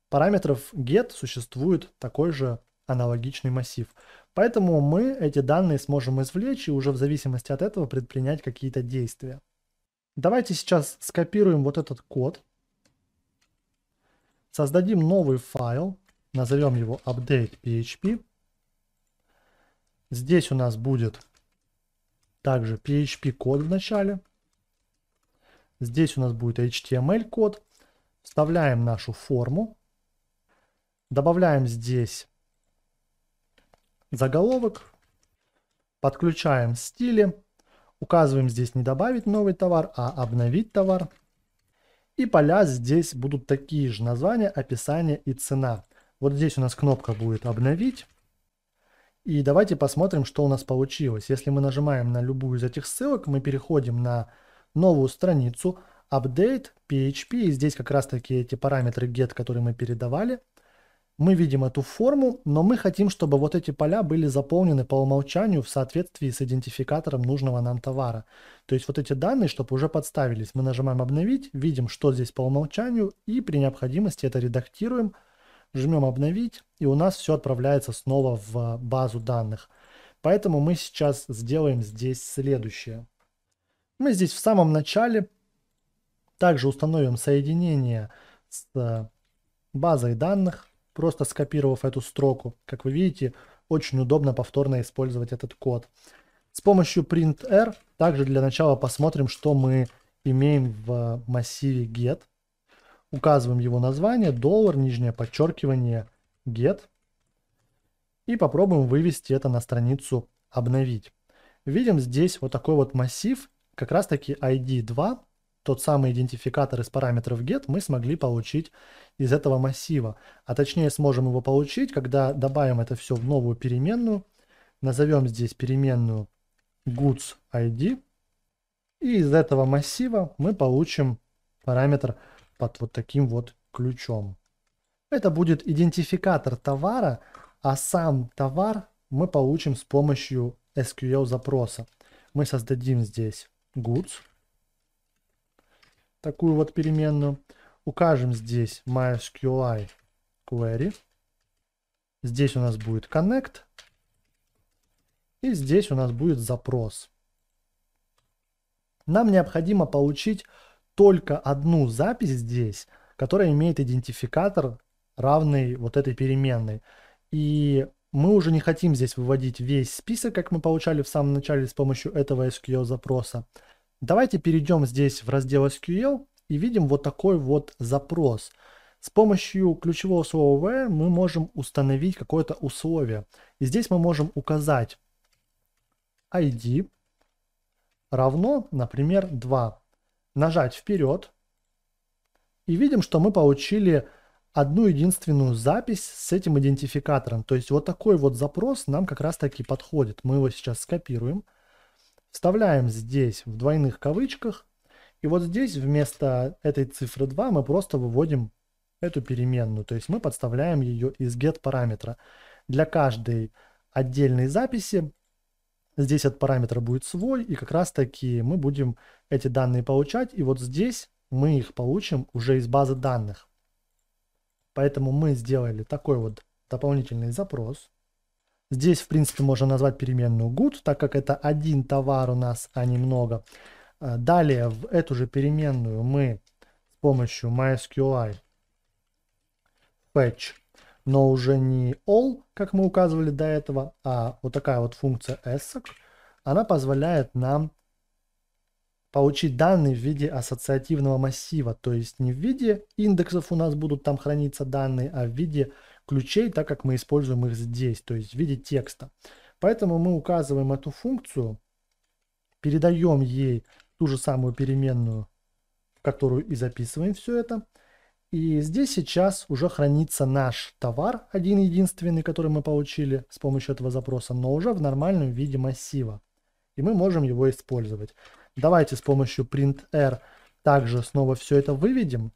параметров get существует такой же аналогичный массив. Поэтому мы эти данные сможем извлечь и уже в зависимости от этого предпринять какие-то действия. Давайте сейчас скопируем вот этот код, создадим новый файл, назовем его update.php. Здесь у нас будет также PHP-код в начале. Здесь у нас будет HTML-код. Вставляем нашу форму. Добавляем здесь заголовок, подключаем стили, указываем здесь не добавить новый товар, а обновить товар. И поля здесь будут такие же названия, описание и цена. Вот здесь у нас кнопка будет обновить. И давайте посмотрим, что у нас получилось. Если мы нажимаем на любую из этих ссылок, мы переходим на новую страницу, update, php, и здесь как раз таки эти параметры get, которые мы передавали – мы видим эту форму, но мы хотим, чтобы вот эти поля были заполнены по умолчанию в соответствии с идентификатором нужного нам товара. То есть вот эти данные, чтобы уже подставились, мы нажимаем «Обновить», видим, что здесь по умолчанию, и при необходимости это редактируем, жмем «Обновить», и у нас все отправляется снова в э, базу данных. Поэтому мы сейчас сделаем здесь следующее. Мы здесь в самом начале также установим соединение с э, базой данных просто скопировав эту строку. Как вы видите, очень удобно повторно использовать этот код. С помощью printr также для начала посмотрим, что мы имеем в массиве get. Указываем его название, доллар, нижнее подчеркивание, get. И попробуем вывести это на страницу обновить. Видим здесь вот такой вот массив, как раз таки ID 2, тот самый идентификатор из параметров get мы смогли получить из этого массива. А точнее сможем его получить, когда добавим это все в новую переменную. Назовем здесь переменную goods ID. И из этого массива мы получим параметр под вот таким вот ключом. Это будет идентификатор товара, а сам товар мы получим с помощью SQL запроса. Мы создадим здесь goods такую вот переменную. Укажем здесь MySQL query. Здесь у нас будет connect. И здесь у нас будет запрос. Нам необходимо получить только одну запись здесь, которая имеет идентификатор, равный вот этой переменной. И мы уже не хотим здесь выводить весь список, как мы получали в самом начале с помощью этого SQL запроса. Давайте перейдем здесь в раздел SQL и видим вот такой вот запрос. С помощью ключевого слова where мы можем установить какое-то условие. И здесь мы можем указать ID равно, например, 2. Нажать вперед. И видим, что мы получили одну единственную запись с этим идентификатором. То есть вот такой вот запрос нам как раз таки подходит. Мы его сейчас скопируем – Вставляем здесь в двойных кавычках. И вот здесь вместо этой цифры 2 мы просто выводим эту переменную. То есть мы подставляем ее из get параметра. Для каждой отдельной записи здесь этот параметр будет свой. И как раз таки мы будем эти данные получать. И вот здесь мы их получим уже из базы данных. Поэтому мы сделали такой вот дополнительный запрос. Здесь, в принципе, можно назвать переменную good, так как это один товар у нас, а не много. А, далее в эту же переменную мы с помощью MySQL fetch, но уже не all, как мы указывали до этого, а вот такая вот функция ESSEC, она позволяет нам получить данные в виде ассоциативного массива, то есть не в виде индексов у нас будут там храниться данные, а в виде ключей, так как мы используем их здесь, то есть в виде текста. Поэтому мы указываем эту функцию, передаем ей ту же самую переменную, в которую и записываем все это. И здесь сейчас уже хранится наш товар, один-единственный, который мы получили с помощью этого запроса, но уже в нормальном виде массива. И мы можем его использовать. Давайте с помощью printr также снова все это выведем.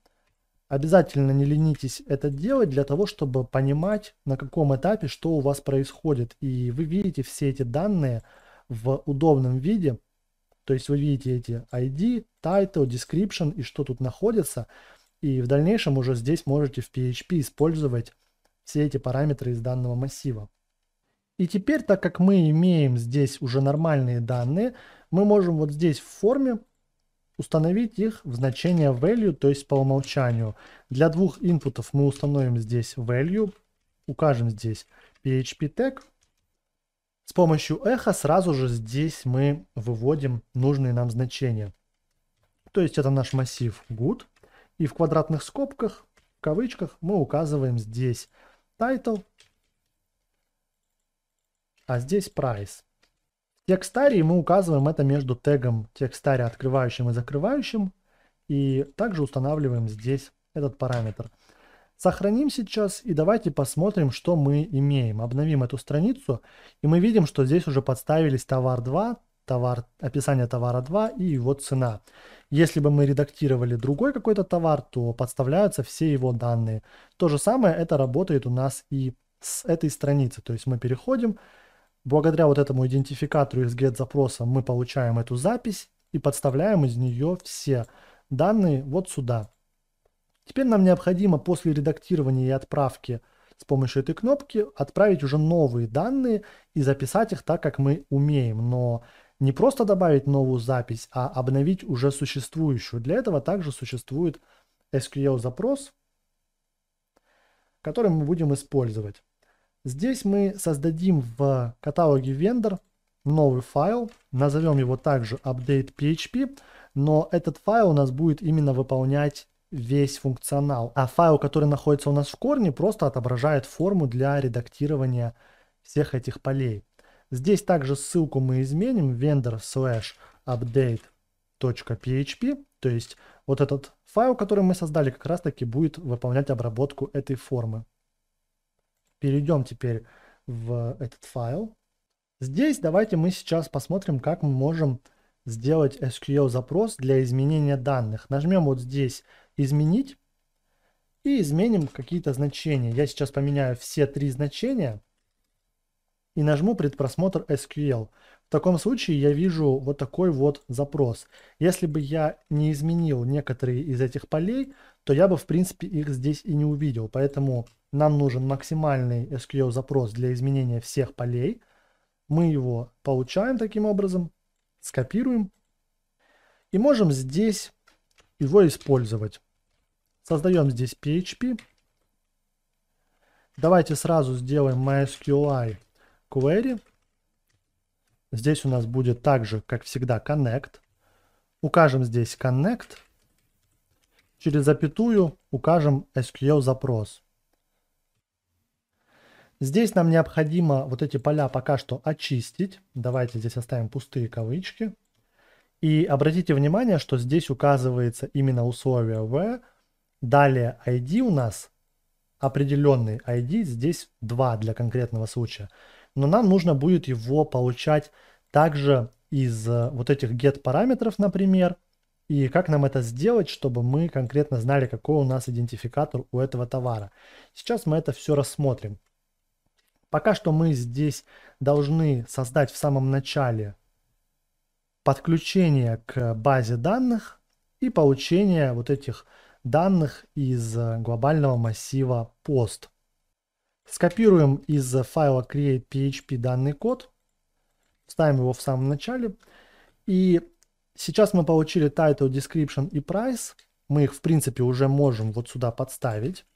Обязательно не ленитесь это делать для того, чтобы понимать, на каком этапе что у вас происходит. И вы видите все эти данные в удобном виде. То есть вы видите эти ID, title, description и что тут находится. И в дальнейшем уже здесь можете в PHP использовать все эти параметры из данного массива. И теперь, так как мы имеем здесь уже нормальные данные, мы можем вот здесь в форме установить их в значение value, то есть по умолчанию. Для двух инпутов мы установим здесь value, укажем здесь PHP tag. С помощью эхо сразу же здесь мы выводим нужные нам значения. То есть это наш массив good. И в квадратных скобках, в кавычках, мы указываем здесь title, а здесь price. Текстарий мы указываем это между тегом текстаря открывающим и закрывающим. И также устанавливаем здесь этот параметр. Сохраним сейчас и давайте посмотрим, что мы имеем. Обновим эту страницу, и мы видим, что здесь уже подставились товар 2, товар, описание товара 2 и его цена. Если бы мы редактировали другой какой-то товар, то подставляются все его данные. То же самое это работает у нас и с этой страницы. То есть мы переходим, Благодаря вот этому идентификатору из GET-запроса мы получаем эту запись и подставляем из нее все данные вот сюда. Теперь нам необходимо после редактирования и отправки с помощью этой кнопки отправить уже новые данные и записать их так, как мы умеем. Но не просто добавить новую запись, а обновить уже существующую. Для этого также существует SQL-запрос, который мы будем использовать. Здесь мы создадим в каталоге vendor новый файл, назовем его также update.php, но этот файл у нас будет именно выполнять весь функционал. А файл, который находится у нас в корне, просто отображает форму для редактирования всех этих полей. Здесь также ссылку мы изменим vendor slash update.php, то есть вот этот файл, который мы создали, как раз таки будет выполнять обработку этой формы. Перейдем теперь в этот файл. Здесь давайте мы сейчас посмотрим, как мы можем сделать SQL-запрос для изменения данных. Нажмем вот здесь «Изменить» и изменим какие-то значения. Я сейчас поменяю все три значения и нажму «Предпросмотр SQL». В таком случае я вижу вот такой вот запрос. Если бы я не изменил некоторые из этих полей, то я бы, в принципе, их здесь и не увидел. Поэтому нам нужен максимальный SQL запрос для изменения всех полей. Мы его получаем таким образом, скопируем и можем здесь его использовать. Создаем здесь PHP. Давайте сразу сделаем MySQLi query. Здесь у нас будет также, как всегда, connect. Укажем здесь connect. Через запятую укажем SQL запрос. Здесь нам необходимо вот эти поля пока что очистить. Давайте здесь оставим пустые кавычки. И обратите внимание, что здесь указывается именно условие where. Далее ID у нас определенный ID, здесь 2 для конкретного случая. Но нам нужно будет его получать также из э, вот этих get параметров, например. И как нам это сделать, чтобы мы конкретно знали, какой у нас идентификатор у этого товара. Сейчас мы это все рассмотрим. Пока что мы здесь должны создать в самом начале подключение к базе данных и получение вот этих данных из э, глобального массива post. Скопируем из файла create.php данный код, ставим его в самом начале. И сейчас мы получили title, description и price. Мы их, в принципе, уже можем вот сюда подставить.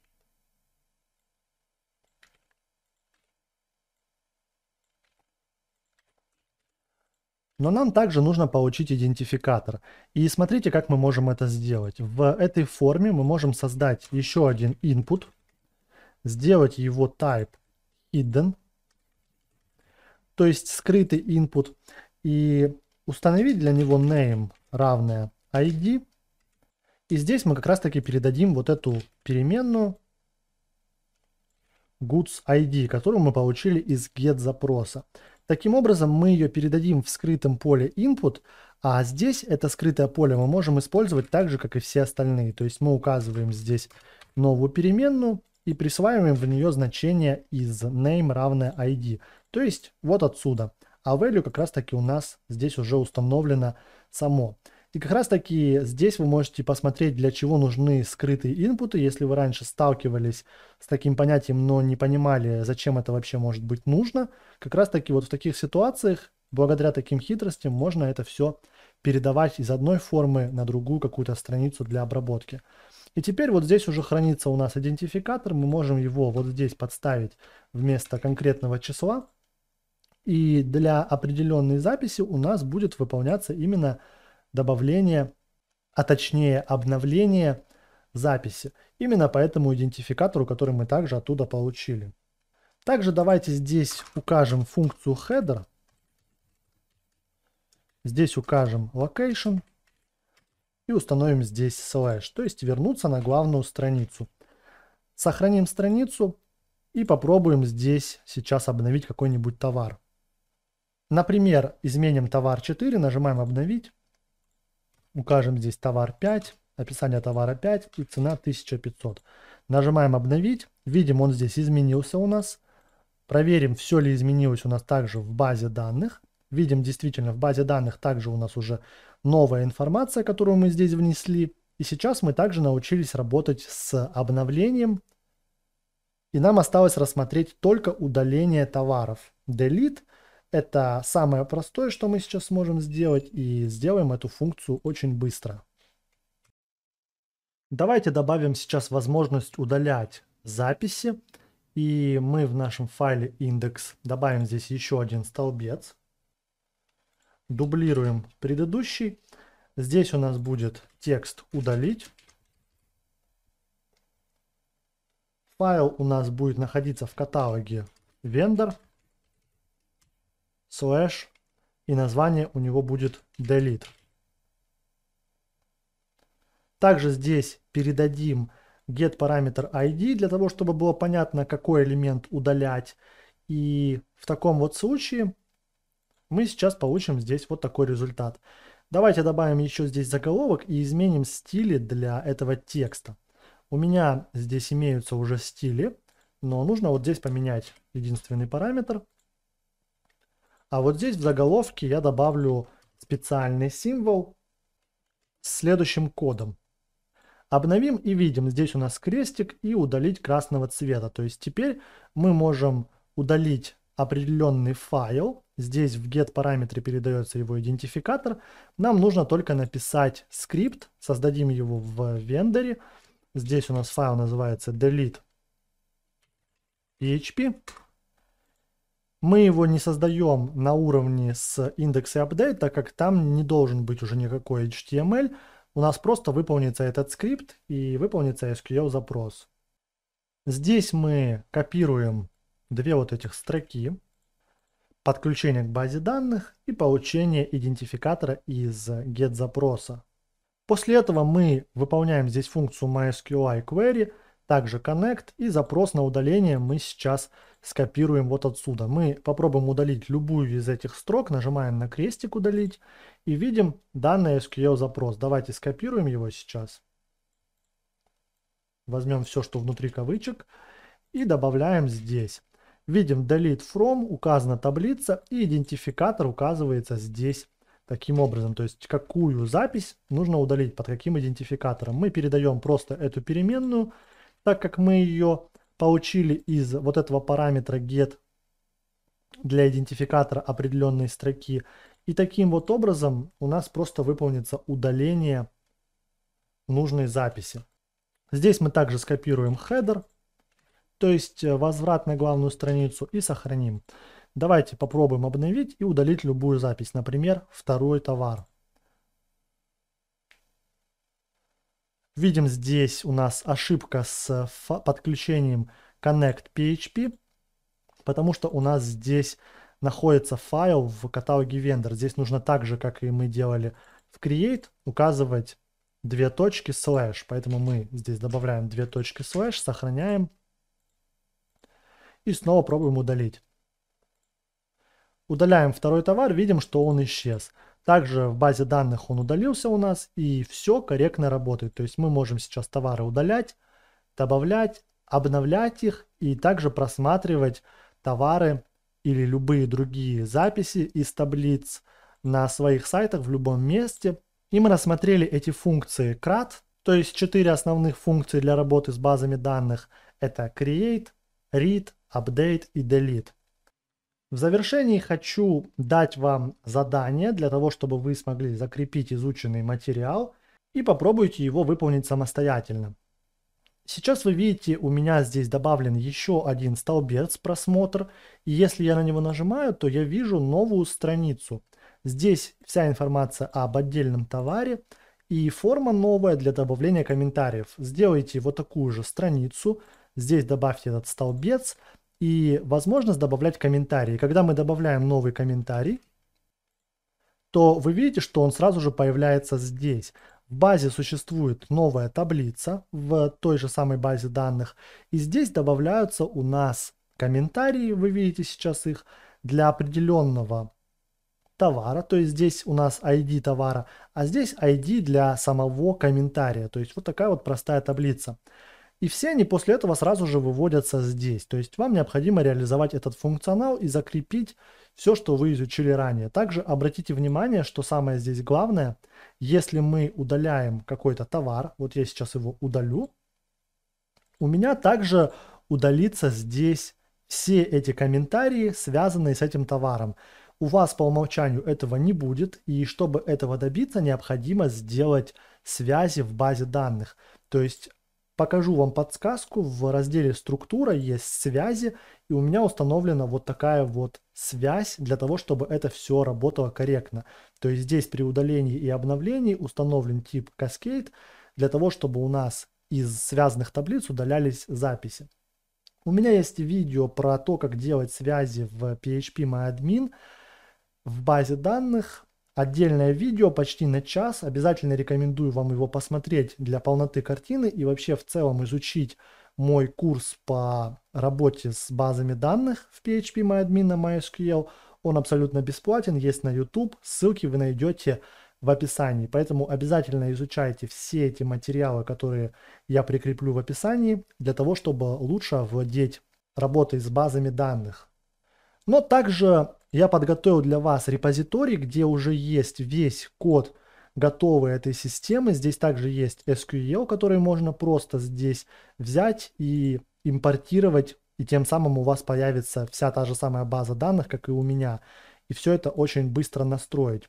Но нам также нужно получить идентификатор. И смотрите, как мы можем это сделать. В этой форме мы можем создать еще один input, сделать его type hidden, то есть скрытый input, и установить для него name равное id. И здесь мы как раз таки передадим вот эту переменную goods ID, которую мы получили из get запроса. Таким образом, мы ее передадим в скрытом поле input, а здесь это скрытое поле мы можем использовать так же, как и все остальные. То есть мы указываем здесь новую переменную и присваиваем в нее значение из name равное id. То есть вот отсюда. А value как раз таки у нас здесь уже установлено само. И как раз таки здесь вы можете посмотреть, для чего нужны скрытые инпуты. Если вы раньше сталкивались с таким понятием, но не понимали, зачем это вообще может быть нужно – как раз таки вот в таких ситуациях, благодаря таким хитростям, можно это все передавать из одной формы на другую какую-то страницу для обработки. И теперь вот здесь уже хранится у нас идентификатор, мы можем его вот здесь подставить вместо конкретного числа. И для определенной записи у нас будет выполняться именно добавление, а точнее обновление записи. Именно по этому идентификатору, который мы также оттуда получили. Также давайте здесь укажем функцию header. Здесь укажем location и установим здесь slash то есть вернуться на главную страницу. Сохраним страницу и попробуем здесь сейчас обновить какой-нибудь товар. Например, изменим товар 4, нажимаем обновить, укажем здесь товар 5, описание товара 5 и цена 1500. Нажимаем обновить, видим он здесь изменился у нас – Проверим, все ли изменилось у нас также в базе данных. Видим, действительно, в базе данных также у нас уже новая информация, которую мы здесь внесли. И сейчас мы также научились работать с обновлением. И нам осталось рассмотреть только удаление товаров. Delete – это самое простое, что мы сейчас сможем сделать, и сделаем эту функцию очень быстро. Давайте добавим сейчас возможность удалять записи. И мы в нашем файле индекс добавим здесь еще один столбец. Дублируем предыдущий. Здесь у нас будет текст удалить. Файл у нас будет находиться в каталоге vendor slash и название у него будет delete. Также здесь передадим get параметр ID для того, чтобы было понятно, какой элемент удалять. И в таком вот случае мы сейчас получим здесь вот такой результат. Давайте добавим еще здесь заголовок и изменим стили для этого текста. У меня здесь имеются уже стили, но нужно вот здесь поменять единственный параметр. А вот здесь в заголовке я добавлю специальный символ с следующим кодом. Обновим и видим, здесь у нас крестик и удалить красного цвета. То есть теперь мы можем удалить определенный файл. Здесь в get параметре передается его идентификатор. Нам нужно только написать скрипт. Создадим его в вендоре. Здесь у нас файл называется delete.php. Мы его не создаем на уровне с индекса update, так как там не должен быть уже никакой HTML, у нас просто выполнится этот скрипт и выполнится SQL запрос. Здесь мы копируем две вот этих строки, подключение к базе данных и получение идентификатора из get запроса. После этого мы выполняем здесь функцию MySQL query, также connect и запрос на удаление мы сейчас скопируем вот отсюда. Мы попробуем удалить любую из этих строк, нажимаем на крестик удалить и видим данный SQL запрос. Давайте скопируем его сейчас. Возьмем все, что внутри кавычек и добавляем здесь. Видим delete from, указана таблица и идентификатор указывается здесь таким образом. То есть какую запись нужно удалить, под каким идентификатором. Мы передаем просто эту переменную так как мы ее получили из вот этого параметра get для идентификатора определенной строки. И таким вот образом у нас просто выполнится удаление нужной записи. Здесь мы также скопируем header, то есть э, возврат на главную страницу и сохраним. Давайте попробуем обновить и удалить любую запись, например, второй товар. Видим здесь у нас ошибка с э, подключением connect.php, потому что у нас здесь находится файл в каталоге vendor. Здесь нужно так же, как и мы делали в create, указывать две точки слэш. Поэтому мы здесь добавляем две точки слэш, сохраняем и снова пробуем удалить. Удаляем второй товар, видим, что он исчез. Также в базе данных он удалился у нас и все корректно работает. То есть мы можем сейчас товары удалять, добавлять, обновлять их и также просматривать товары или любые другие записи из таблиц на своих сайтах в любом месте. И мы рассмотрели эти функции крат, то есть четыре основных функции для работы с базами данных. Это create, read, update и delete. В завершении хочу дать вам задание для того, чтобы вы смогли закрепить изученный материал и попробуйте его выполнить самостоятельно. Сейчас вы видите, у меня здесь добавлен еще один столбец просмотр, и если я на него нажимаю, то я вижу новую страницу. Здесь вся информация об отдельном товаре и форма новая для добавления комментариев. Сделайте вот такую же страницу, здесь добавьте этот столбец, и возможность добавлять комментарии. Когда мы добавляем новый комментарий, то вы видите, что он сразу же появляется здесь. В базе существует новая таблица в той же самой базе данных. И здесь добавляются у нас комментарии, вы видите сейчас их, для определенного товара, то есть здесь у нас ID товара, а здесь ID для самого комментария. То есть вот такая вот простая таблица. И все они после этого сразу же выводятся здесь. То есть вам необходимо реализовать этот функционал и закрепить все, что вы изучили ранее. Также обратите внимание, что самое здесь главное, если мы удаляем какой-то товар, вот я сейчас его удалю, у меня также удалится здесь все эти комментарии, связанные с этим товаром. У вас по умолчанию этого не будет, и чтобы этого добиться, необходимо сделать связи в базе данных. То есть Покажу вам подсказку. В разделе «Структура» есть связи, и у меня установлена вот такая вот связь для того, чтобы это все работало корректно. То есть здесь при удалении и обновлении установлен тип «Cascade» для того, чтобы у нас из связанных таблиц удалялись записи. У меня есть видео про то, как делать связи в PHP MyAdmin в базе данных отдельное видео, почти на час. Обязательно рекомендую вам его посмотреть для полноты картины и вообще в целом изучить мой курс по работе с базами данных в PHP MyAdmin на MySQL. Он абсолютно бесплатен, есть на YouTube. Ссылки вы найдете в описании. Поэтому обязательно изучайте все эти материалы, которые я прикреплю в описании, для того, чтобы лучше владеть работой с базами данных. Но также я подготовил для вас репозиторий, где уже есть весь код готовой этой системы. Здесь также есть SQL, который можно просто здесь взять и импортировать, и тем самым у вас появится вся та же самая база данных, как и у меня. И все это очень быстро настроить.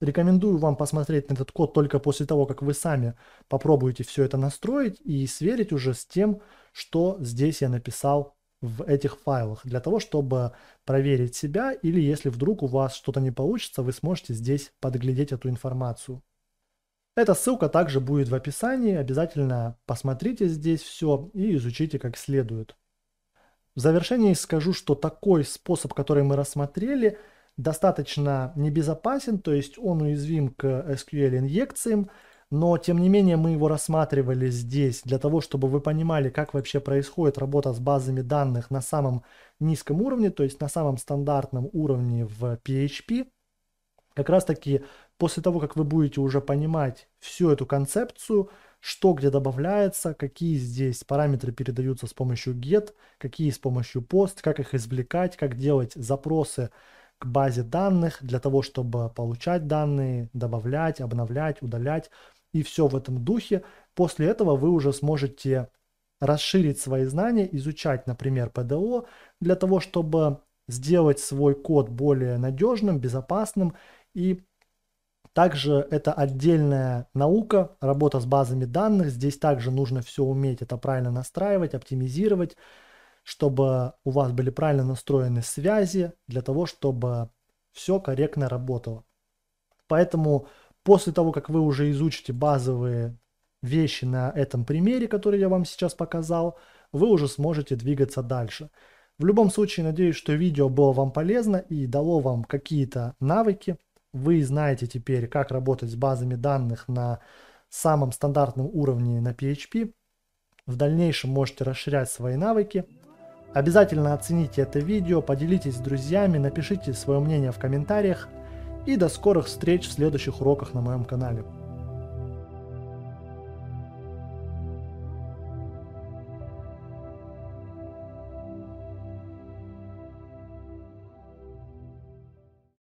Рекомендую вам посмотреть на этот код только после того, как вы сами попробуете все это настроить и сверить уже с тем, что здесь я написал в этих файлах для того, чтобы проверить себя или если вдруг у вас что-то не получится, вы сможете здесь подглядеть эту информацию. Эта ссылка также будет в описании, обязательно посмотрите здесь все и изучите как следует. В завершении скажу, что такой способ, который мы рассмотрели, достаточно небезопасен, то есть он уязвим к SQL инъекциям, но тем не менее мы его рассматривали здесь для того, чтобы вы понимали, как вообще происходит работа с базами данных на самом низком уровне, то есть на самом стандартном уровне в PHP. Как раз таки после того, как вы будете уже понимать всю эту концепцию, что где добавляется, какие здесь параметры передаются с помощью get, какие с помощью post, как их извлекать, как делать запросы к базе данных для того, чтобы получать данные, добавлять, обновлять, удалять и все в этом духе. После этого вы уже сможете расширить свои знания, изучать, например, ПДО, для того, чтобы сделать свой код более надежным, безопасным. И также это отдельная наука, работа с базами данных. Здесь также нужно все уметь это правильно настраивать, оптимизировать, чтобы у вас были правильно настроены связи, для того, чтобы все корректно работало. Поэтому После того, как вы уже изучите базовые вещи на этом примере, который я вам сейчас показал, вы уже сможете двигаться дальше. В любом случае, надеюсь, что видео было вам полезно и дало вам какие-то навыки. Вы знаете теперь, как работать с базами данных на самом стандартном уровне на PHP. В дальнейшем можете расширять свои навыки. Обязательно оцените это видео, поделитесь с друзьями, напишите свое мнение в комментариях – и до скорых встреч в следующих уроках на моем канале.